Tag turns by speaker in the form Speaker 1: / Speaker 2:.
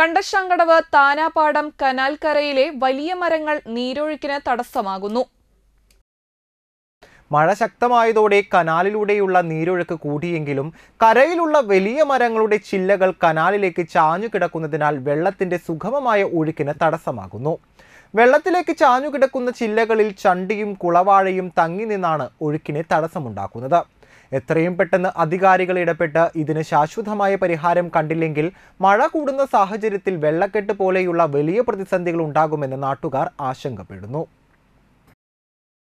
Speaker 1: കണ്ടശാങ്കടവ് താനാപാടം കനാൽക്കരയിലെ വലിയ മരങ്ങൾ നീരൊഴുക്കിന് തടസ്സമാകുന്നു
Speaker 2: മഴ ശക്തമായതോടെ കനാലിലൂടെയുള്ള നീരൊഴുക്ക് കൂടിയെങ്കിലും കരയിലുള്ള വലിയ മരങ്ങളുടെ ചില്ലകൾ കനാലിലേക്ക് ചാഞ്ഞു കിടക്കുന്നതിനാൽ വെള്ളത്തിന്റെ സുഗമമായ ഒഴുക്കിന് തടസ്സമാകുന്നു വെള്ളത്തിലേക്ക് ചാഞ്ഞു കിടക്കുന്ന ചില്ലകളിൽ ചണ്ടിയും കുളവാഴയും തങ്ങി നിന്നാണ് ഒഴുക്കിനെ തടസ്സമുണ്ടാക്കുന്നത് എത്രയും പെട്ടെന്ന് അധികാരികൾ ഇടപെട്ട് ഇതിന് ശാശ്വതമായ പരിഹാരം കണ്ടില്ലെങ്കിൽ മഴ കൂടുന്ന സാഹചര്യത്തിൽ വെള്ളക്കെട്ട് പോലെയുള്ള വലിയ പ്രതിസന്ധികൾ ഉണ്ടാകുമെന്ന് നാട്ടുകാർ ആശങ്കപ്പെടുന്നു